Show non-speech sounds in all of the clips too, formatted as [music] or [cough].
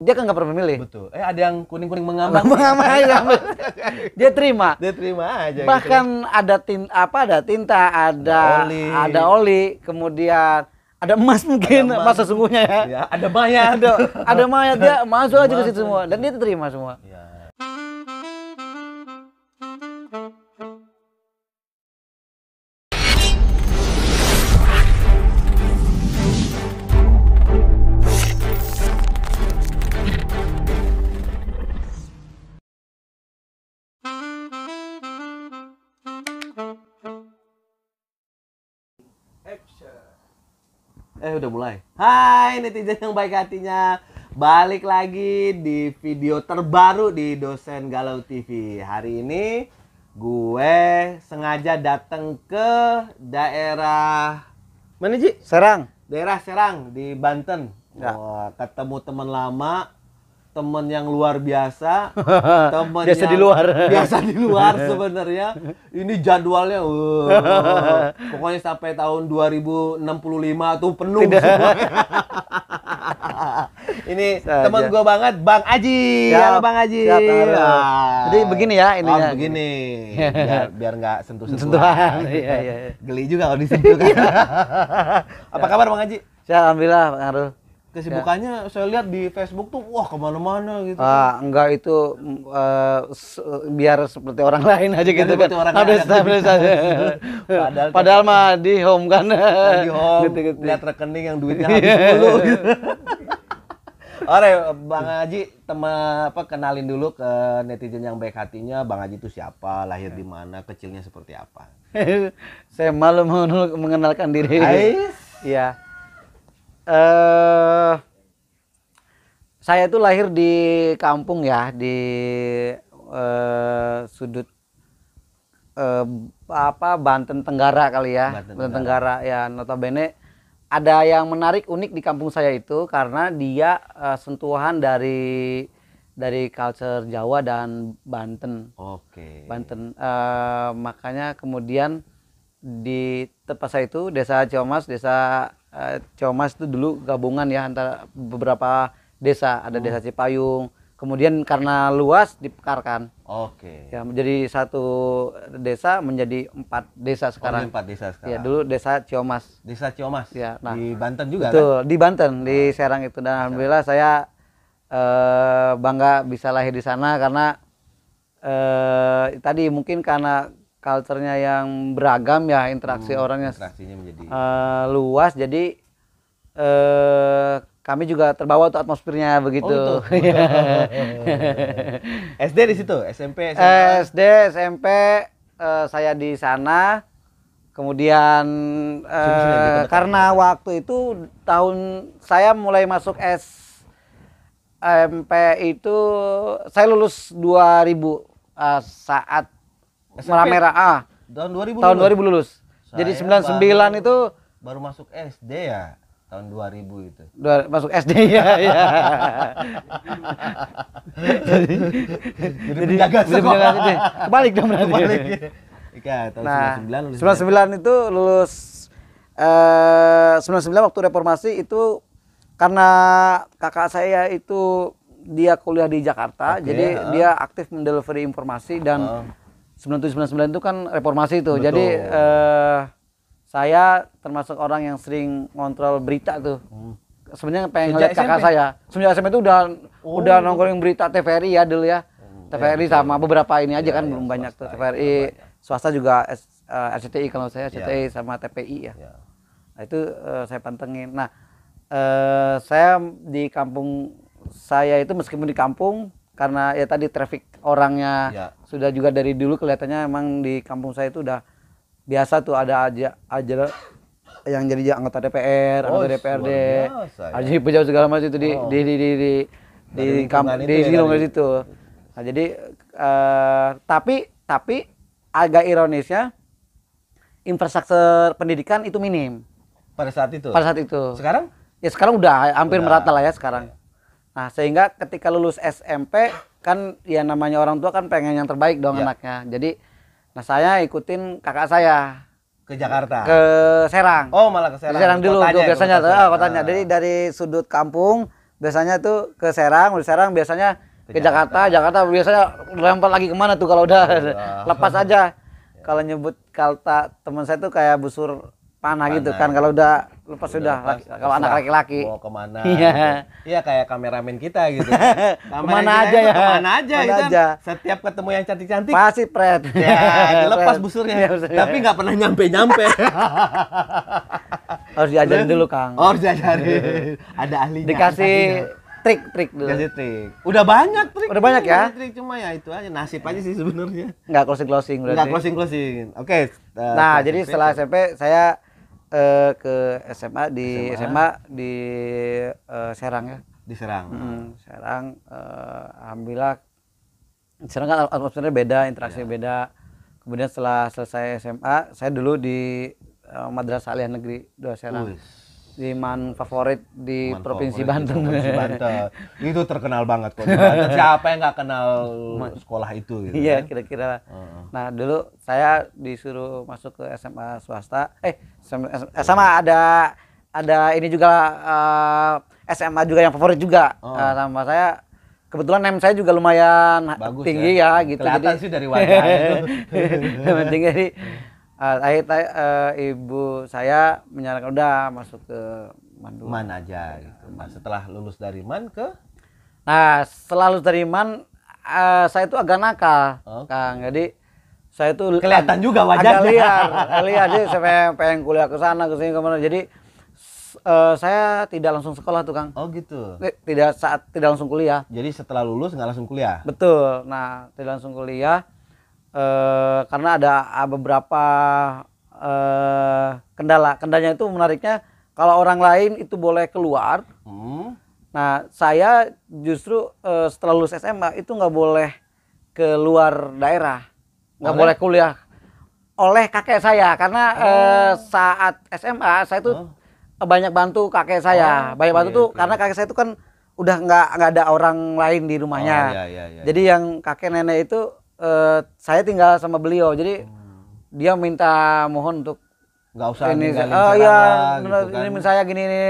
dia kan nggak pernah memilih. Betul. Eh ada yang kuning-kuning mengambang. [laughs] mengambang aja. Ya, dia terima. Dia terima aja. Gitu kan. Bahkan gitu. ada tin apa ada tinta, ada ada oli, ada oli kemudian ada emas mungkin ada emas sesungguhnya ya. ya ada mayat. ada, ada mayat dia [laughs] masuk aja ke situ semua dan dia terima semua. Ya. Eh udah mulai. Hai netizen yang baik hatinya. Balik lagi di video terbaru di Dosen Galau TV. Hari ini gue sengaja datang ke daerah mana Ji? Serang. Daerah Serang di Banten. Ya. Wah, ketemu teman lama teman yang luar biasa, [laughs] temen biasa yang di luar, [laughs] biasa di luar [laughs] sebenarnya. Ini jadwalnya, uh, pokoknya sampai tahun 2065 tuh penuh semua. ini teman gue banget, Bang Aji. Siap, Halo Bang Aji. Siap, Ya. Jadi begini ya ini. Oh, begini. Biar nggak sentuh sentuh iya, iya, iya. Geli juga kalau disentuh. Apa kabar Bang Aji? Ya, alhamdulillah Bang Arul kesibukannya ya. saya lihat di Facebook tuh wah kemana-mana gitu ah, enggak itu uh, biar seperti orang [laughs] lain aja gitu kan orang update padahal, padahal mah di home kan di home [laughs] gitu, gitu. lihat rekening yang duitnya habis dulu [laughs] gitu. Oke, Bang Haji, teman apa kenalin dulu ke netizen yang baik hatinya, Bang Haji itu siapa, lahir di mana, kecilnya seperti apa. Saya malu mengenalkan diri. ya eh saya itu lahir di kampung ya di eh, sudut eh, apa Banten Tenggara kali ya Banten, Banten Tenggara. Tenggara ya notabene ada yang menarik unik di kampung saya itu karena dia eh, sentuhan dari dari culture Jawa dan Banten. Oke. Banten. eh, makanya kemudian di tempat saya itu desa Ciamas desa Eh, Ciamas itu dulu gabungan ya antara beberapa desa, ada hmm. desa Cipayung. Kemudian karena luas dipekarkan. Oke. Okay. Ya menjadi satu desa menjadi empat desa oh, sekarang. Oh, empat desa ya, sekarang. Ya dulu desa Ciamas. Desa Ciamas. Ya. Nah, di Banten juga betul, kan? di Banten, di di oh. Serang itu. Dan alhamdulillah saya eh, bangga bisa lahir di sana karena eh, tadi mungkin karena culture-nya yang beragam ya interaksi hmm, orangnya interaksinya menjadi uh, luas jadi uh, kami juga terbawa tuh atmosfernya begitu. Oh, gitu. [laughs] [laughs] SD di situ, SMP, eh, SMA. SD, SMP uh, saya di sana. Kemudian uh, karena waktu itu tahun saya mulai masuk SMP itu saya lulus 2000 uh, saat Melamera A. Tahun 2000. Tahun 2000 lulus. Saya Jadi 99 kan itu baru masuk SD ya tahun 2000 itu. Dua, masuk SD ya. ya. [laughs] jadi, jadi, jadi penjaga sekolah. Penjaga SD. Kebalik dong berarti. Kebalik. Ika, iya, tahun nah, 99 lulus. 99 itu lulus eh uh, 99 waktu reformasi itu karena kakak saya itu dia kuliah di Jakarta, okay, jadi uh. dia aktif mendelivery informasi dan uh 9799 itu kan reformasi tuh. Betul. Jadi uh, saya termasuk orang yang sering ngontrol berita tuh. Hmm. Sebenarnya pengen Sejak kakak saya. Semenjak SMP itu udah oh. udah nongkrong berita TVRI ya dulu ya. Oh. TVRI ya, sama beberapa ini aja ya, kan ya, belum banyak tuh TVRI. Iya, banyak. Swasta juga uh, eh, RCTI kalau saya RCTI iya. ya. sama TPI ya. ya. Nah, itu uh, saya pantengin. Nah, uh, saya di kampung saya itu meskipun di kampung karena ya tadi traffic orangnya ya. sudah juga dari dulu kelihatannya emang di kampung saya itu udah biasa tuh ada aja aja yang jadi anggota DPR, oh, anggota DPRD, aja ya. aja pejabat segala macam itu di oh. di di di di, di, kampung di sini ya, situ. Nah, jadi uh, tapi tapi agak ironisnya infrastruktur pendidikan itu minim. Pada saat itu. Pada saat itu. Sekarang? Ya sekarang udah hampir udah. merata lah ya sekarang. Ya Nah, sehingga ketika lulus SMP kan ya namanya orang tua kan pengen yang terbaik dong ya. anaknya. Jadi nah saya ikutin kakak saya ke Jakarta. Ke Serang. Oh, malah ke Serang. Di Serang dulu kotanya, biasanya kota tuh oh, kotanya. Ah. Jadi dari sudut kampung biasanya tuh ke Serang, dari Serang biasanya ke, ke Jakarta. Jakarta. Jakarta biasanya lempar lagi kemana tuh kalau udah oh. [laughs] lepas aja. [laughs] Kalau nyebut kalta teman saya tuh kayak busur panah, gitu panah. gitu kan iya. kalau udah lepas sudah, sudah kalau anak laki-laki mau kemana [laughs] iya gitu. ya, kayak kameramen kita gitu [laughs] kan. kemana aja ya kemana aja kemana gitu kan. aja. Kan. setiap ketemu yang cantik-cantik pasti pret ya [laughs] dilepas busurnya ya, tapi nggak pernah nyampe-nyampe harus diajarin dulu kang oh, harus diajarin ada ahlinya dikasih trik trik dulu. kasih trik. Udah banyak trik. Udah banyak ya. Trik cuma ya itu aja nasib aja sih sebenarnya. Nggak eh, nah, closing closing berarti. closing closing. Oke. Okay. Uh, nah, jadi setelah SMP saya uh, ke SMA di SMA, SMA di uh, Serang ya di Serang hmm, Serang uh, alhamdulillah Serang kan atmosfernya beda interaksi ya. beda kemudian setelah selesai SMA saya dulu di uh, Madrasah Aliyah Negeri dua Serang Uis Iman favorit di Man provinsi favorit Banten. Di provinsi Banten. [laughs] itu terkenal banget kok. siapa yang nggak kenal sekolah itu gitu. Iya, kan? kira-kira. Uh. Nah, dulu saya disuruh masuk ke SMA swasta. Eh, SMA ada ada ini juga uh, eh, SMA juga yang favorit juga. Uh. Oh. Uh, nah, sama saya kebetulan name saya juga lumayan Bagus tinggi ya, ya gitu. Kelihatan jadi, sih dari wajah itu. [laughs] tinggi. Jadi, [laughs] uh, saya, uh, ibu saya menyarankan udah masuk ke Mandua. Man aja gitu. Nah, setelah lulus dari Man ke Nah, setelah lulus dari Man uh, saya itu agak nakal, okay. Kang. Jadi saya itu kelihatan juga wajahnya. Agak liar, liar jadi saya pengen, pengen kuliah ke sana ke sini kemana. Jadi uh, saya tidak langsung sekolah tuh, Kang. Oh, gitu. Tidak saat tidak langsung kuliah. Jadi setelah lulus nggak langsung kuliah. Betul. Nah, tidak langsung kuliah eh, karena ada ah, beberapa eh, kendala. Kendalanya itu menariknya kalau orang lain itu boleh keluar. Hmm. Nah, saya justru eh, setelah lulus SMA itu nggak boleh keluar daerah, nggak boleh kuliah oleh kakek saya karena eh, oh. eh, saat SMA saya itu oh. banyak bantu kakek saya, oh, banyak bantu iya, tuh iya. karena kakek saya itu kan udah nggak nggak ada orang lain di rumahnya. Oh, iya, iya, iya, Jadi iya. yang kakek nenek itu uh, saya tinggal sama beliau jadi hmm. dia minta mohon untuk nggak usah ini saya, oh iya gitu kan. ini saya gini ini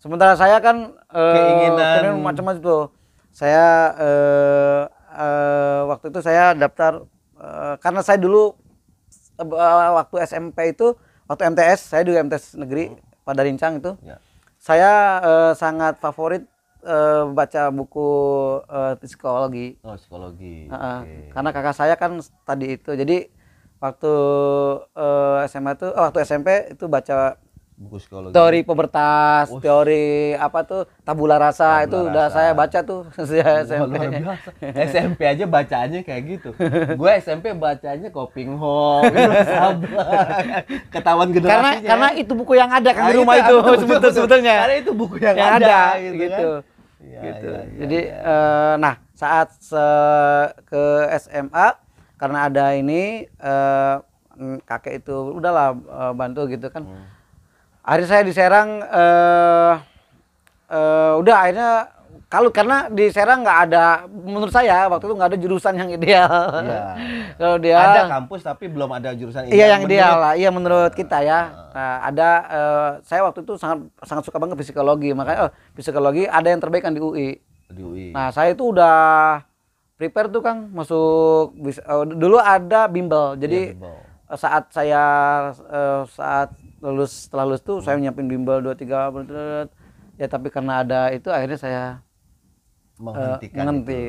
sementara saya kan uh, keinginan macam-macam tuh saya uh, uh, waktu itu saya daftar uh, karena saya dulu uh, waktu SMP itu waktu MTS saya dulu MTS negeri hmm. pada Rincang itu ya. saya uh, sangat favorit uh, baca buku uh, psikologi. Oh, psikologi. Uh, okay. Karena kakak saya kan tadi itu. Jadi waktu uh, SMA itu, oh, waktu SMP itu baca buku psikologi. Teori pubertas, oh. teori apa tuh tabula rasa tabula itu rasa. udah saya baca tuh [laughs] sejak SMP. Luar biasa. SMP aja bacanya kayak gitu. gue SMP bacanya Koping Ho, [laughs] ketahuan generasinya. Karena karena itu buku yang ada kan nah, di rumah itu, itu sebetul, [laughs] sebetulnya. Karena itu buku yang, yang ada, ada gitu. gitu. Kan? Ya, gitu. Ya, ya, Jadi ya. Uh, nah saat se- ke SMA karena ada ini uh, kakek itu udahlah uh, eh, bantu gitu kan. Hmm. Akhirnya saya diserang, uh, uh, udah akhirnya kalau karena di Serang nggak ada, menurut saya waktu itu nggak ada jurusan yang ideal. ya. [laughs] Kalau dia ada kampus tapi belum ada jurusan ideal. Iya yang menurut, ideal lah. Iya menurut ah. kita ya. Nah, ada uh, saya waktu itu sangat sangat suka banget psikologi, makanya oh, psikologi ada yang terbaik kan di UI. Di UI. Nah saya itu udah prepare tuh Kang masuk uh, dulu ada bimbel. Jadi ya, bimbel. Eh, saat saya uh, saat lulus setelah lulus tuh hmm. saya nyiapin bimbel dua tiga ya tapi karena ada itu akhirnya saya menghentikan uh, menghenti.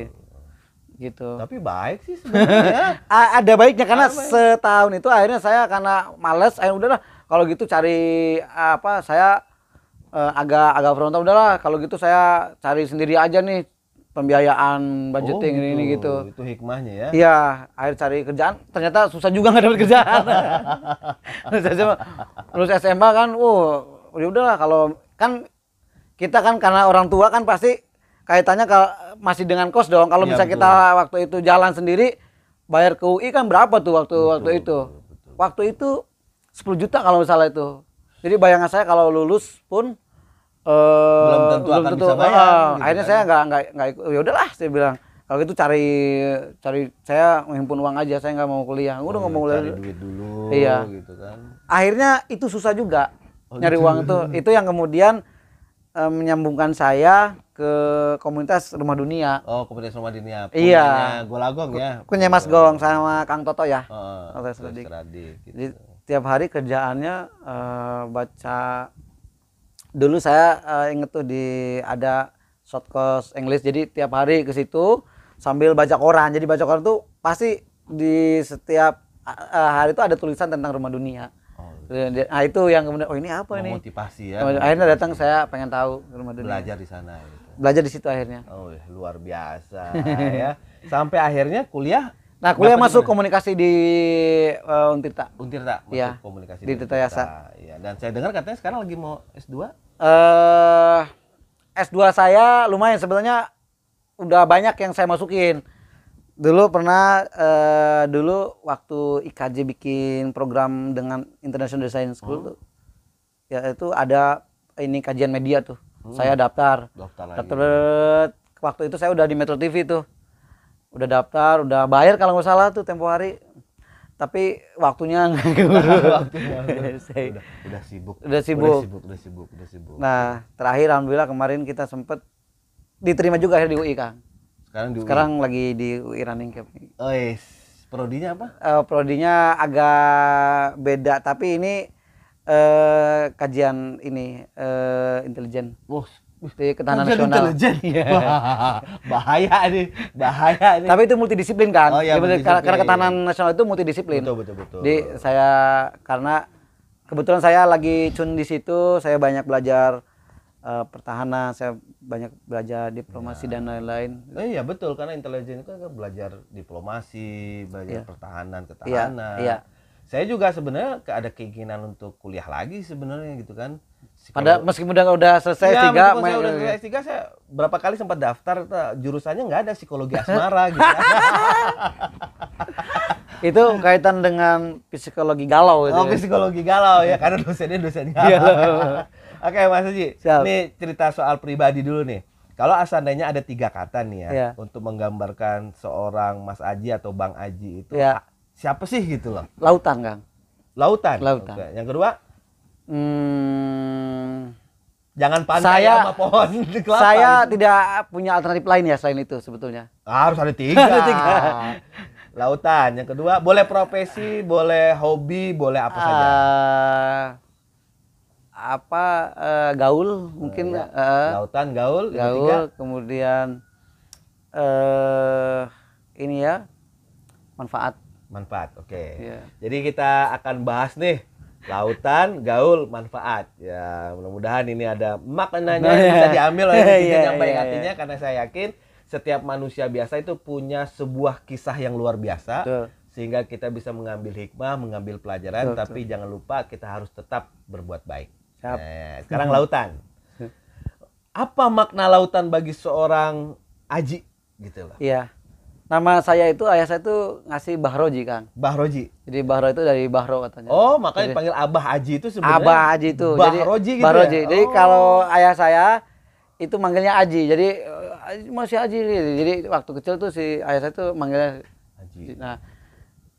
gitu. Tapi baik sih sebenarnya. [laughs] ada baiknya karena ah, baik. setahun itu akhirnya saya karena males, akhirnya udahlah kalau gitu cari apa saya eh, agak agak frontal udahlah kalau gitu saya cari sendiri aja nih pembiayaan budgeting oh, gitu. ini gitu. Itu hikmahnya ya. Iya, akhir cari kerjaan ternyata susah juga nggak dapat kerjaan. Terus [laughs] SMA kan, uh, ya udahlah kalau kan kita kan karena orang tua kan pasti kaitannya kalau masih dengan kos dong. Kalau ya, misalnya kita waktu itu jalan sendiri bayar ke UI kan berapa tuh waktu betul, waktu itu? Betul. Waktu itu 10 juta kalau misalnya itu. Jadi bayangan saya kalau lulus pun uh, belum tentu belum akan tentu, bisa bayar. Uh, gitu akhirnya kan? saya nggak nggak nggak ikut. Ya udahlah saya bilang kalau itu cari cari saya menghimpun uang aja saya nggak mau kuliah. Udah oh, nggak mau iya, kuliah. duit dulu. Iya. Gitu kan. Akhirnya itu susah juga oh, nyari gitu. uang itu. Itu yang kemudian e, menyambungkan saya ke komunitas Rumah Dunia. Oh, komunitas Rumah Dunia. Iya. Punyanya iya. Golagong ya. Punya Mas Gong sama Kang Toto ya. Oh, Toto Sradik. Sradik, gitu. Jadi, tiap hari kerjaannya e, baca dulu saya e, inget tuh di ada short course English jadi tiap hari ke situ sambil baca koran. Jadi baca koran tuh pasti di setiap hari itu ada tulisan tentang Rumah Dunia. Nah itu yang kemudian oh ini apa ini? nih? Motivasi ya. Akhirnya motivasi. datang saya pengen tahu rumah dunia. Belajar di sana. Gitu. Belajar di situ akhirnya. Oh luar biasa ya. Sampai akhirnya kuliah. Nah kuliah masuk komunikasi di uh, Untirta. Untirta masuk ya, komunikasi di, di Tirta Yasa. Ya. Dan saya dengar katanya sekarang lagi mau S2. Eh uh, S2 saya lumayan sebenarnya udah banyak yang saya masukin dulu pernah uh, dulu waktu IKJ bikin program dengan International Design School hmm. tuh, ya itu ada ini kajian media tuh. Hmm. Saya daftar. Daftar lagi. waktu itu saya udah di Metro TV tuh. Udah daftar, udah bayar kalau nggak salah tuh tempo hari. Tapi waktunya nggak [laughs] [laughs] waktunya [laughs] udah, udah sibuk. Udah sibuk. Udah sibuk, udah sibuk, udah sibuk. Nah, terakhir alhamdulillah kemarin kita sempet diterima juga akhirnya di UI, Kang sekarang di Sekarang lagi di UI Running Camp. Oh, yes. Prodinya apa? Uh, prodinya agak beda tapi ini uh, kajian ini uh, intelijen. Wah, wow. Di ketahanan nasional. Intelijen. [laughs] Yeah. [laughs] bahaya nih, bahaya nih. Tapi itu multidisiplin kan? Oh, iya, ya, multidisiplin. Karena ketahanan nasional itu multidisiplin. Betul, betul, betul. Jadi saya karena kebetulan saya lagi cun di situ, saya banyak belajar uh, pertahanan, saya banyak belajar diplomasi ya. dan lain-lain. Eh, iya betul karena intelijen itu kan belajar diplomasi, belajar ya. pertahanan, iya, ketahanan. Ya. Ya. Saya juga sebenarnya ada keinginan untuk kuliah lagi sebenarnya gitu kan. Pada iya, meskipun udah udah selesai ya, s saya udah selesai S3 saya berapa kali sempat daftar jurusannya nggak ada psikologi asmara gitu. [laughs] itu kaitan dengan psikologi galau Oh, ya. psikologi galau ya karena dosennya dosen iya. galau. Oke Mas Haji, ini cerita soal pribadi dulu nih. Kalau seandainya ada tiga kata nih ya, ya untuk menggambarkan seorang Mas Aji atau Bang Aji itu ya. siapa sih gitu loh? Lautan Kang. Lautan. Lautan. Okay. Yang kedua? Hmm, Jangan pandai saya, sama pohon [laughs] kelapa. Saya tidak punya alternatif lain ya selain itu sebetulnya. Ah, harus ada tiga. ada tiga. Lautan. Yang kedua, boleh profesi, boleh hobi, boleh apa uh, saja. Ah, apa uh, gaul mungkin uh, ya. lautan gaul gitu, gaul ketiga. kemudian uh, ini ya manfaat manfaat oke okay. Iya. yeah. jadi kita akan bahas nih lautan gaul manfaat ya mudah-mudahan ini ada maknanya nah, bisa iya. diambil oleh yang baik yeah, hatinya iya. karena saya yakin setiap manusia biasa itu punya sebuah kisah yang luar biasa Betul. sehingga kita bisa mengambil hikmah mengambil pelajaran Betul. tapi jangan lupa kita harus tetap berbuat baik Siap. Ya, ya. sekarang lautan. [laughs] Apa makna lautan bagi seorang Aji gitu lah. Iya. Nama saya itu ayah saya itu ngasih Bahroji kan. Bahroji. Jadi Bahro itu dari Bahro katanya. Oh, makanya jadi, dipanggil Abah Aji itu sebenarnya. Abah Aji itu. Bahroji jadi, gitu. Bahroji. Ya? Jadi oh. kalau ayah saya itu manggilnya Aji. Jadi eh, masih Aji. Jadi waktu kecil tuh si ayah saya tuh manggilnya Aji. Nah,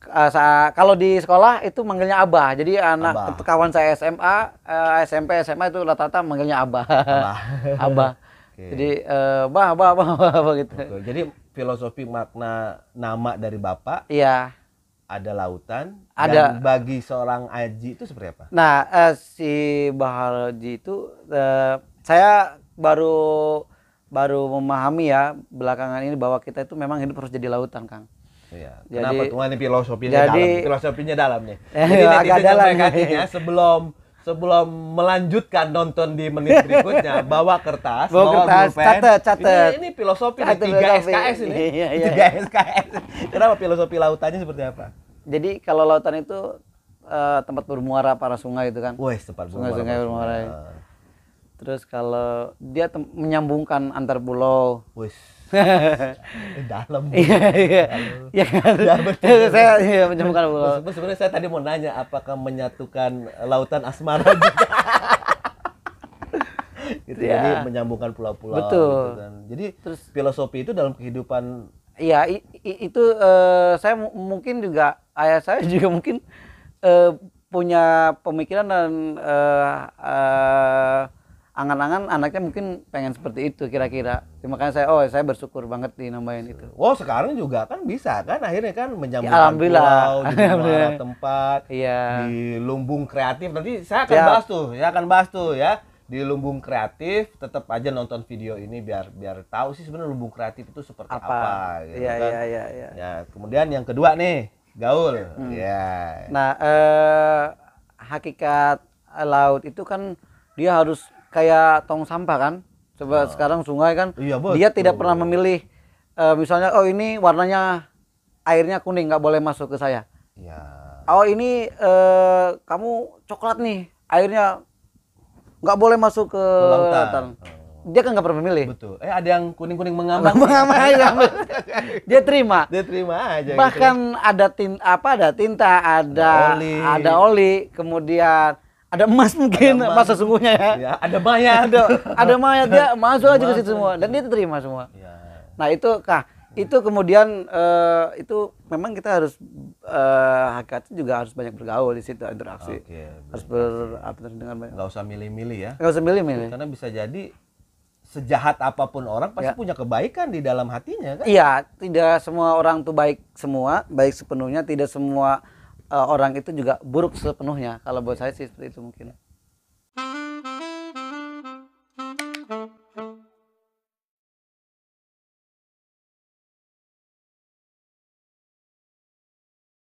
uh, kalau di sekolah itu manggilnya abah. Jadi anak abah. kawan saya SMA, uh, eh, SMP, SMA itu rata-rata manggilnya abah. Abah. [laughs] abah. Okay. Jadi uh, abah abah abah gitu. Betul. Jadi filosofi makna nama dari bapak. Iya. Ada lautan. Ada. Dan bagi seorang Aji itu seperti apa? Nah, uh, si Bahar itu uh, saya baru baru memahami ya belakangan ini bahwa kita itu memang hidup harus jadi lautan, Kang Iya. Kenapa jadi, tuh? Ini filosofinya jadi, dalam. Filosofinya dalam nih. Eh, [laughs] jadi agak dalam ya. sebelum sebelum melanjutkan nonton di menit [laughs] berikutnya bawa kertas bawa, kertas catet, catet. ini, ini filosofi catet, tiga SKS ini iya, iya. tiga SKS iya. kenapa filosofi lautannya seperti apa jadi kalau lautan itu uh, tempat bermuara para sungai itu kan Woi, tempat bermuara sungai-sungai bermuara, terus kalau dia menyambungkan antar pulau Eh, dalam iya iya, iya kan? ya [laughs] saya ya, menyembuhkan pulau sebenarnya saya tadi mau nanya apakah menyatukan lautan asmara [laughs] juga gitu ya. jadi menyambungkan pulau-pulau gitu betul gitu kan. jadi terus filosofi itu dalam kehidupan iya itu uh, saya mungkin juga ayah saya [laughs] juga mungkin uh, punya pemikiran dan uh, uh, angan-angan anaknya mungkin pengen seperti itu kira-kira. Makanya saya oh saya bersyukur banget dinambahin itu. Oh sekarang juga kan bisa kan akhirnya kan menjamu ya, alhamdulillah. di [laughs] tempat ya. di lumbung kreatif nanti saya akan ya. bahas tuh saya akan bahas tuh ya di lumbung kreatif tetap aja nonton video ini biar biar tahu sih sebenarnya lumbung kreatif itu seperti apa, apa gitu ya, kan. Ya, ya kemudian yang kedua nih gaul hmm. ya. Nah eh, hakikat laut itu kan dia harus kayak tong sampah kan coba nah. sekarang sungai kan iya, betul. dia tidak pernah memilih uh, misalnya oh ini warnanya airnya kuning nggak boleh masuk ke saya ya. oh ini uh, kamu coklat nih airnya nggak boleh masuk ke lautan oh. dia kan nggak pernah memilih. Betul. Eh ada yang kuning-kuning mengambang. [laughs] mengambang aja. Iya. [laughs] dia terima. Dia terima aja. Gitu. Bahkan gitu. ada tin apa ada tinta, ada oli. ada oli, kemudian ada emas mungkin ada emas. sesungguhnya ya. ya ada banyak, ada ada mayat dia masuk aja ke situ semua dan dia terima semua ya. nah itu kah itu kemudian uh, itu memang kita harus uh, eh, hakikat juga harus banyak bergaul di situ interaksi okay, harus ber apa dengan banyak Gak usah milih-milih ya Gak usah milih-milih karena bisa jadi sejahat apapun orang pasti ya. punya kebaikan di dalam hatinya kan iya tidak semua orang tuh baik semua baik sepenuhnya tidak semua uh, orang itu juga buruk sepenuhnya kalau buat saya sih seperti itu mungkin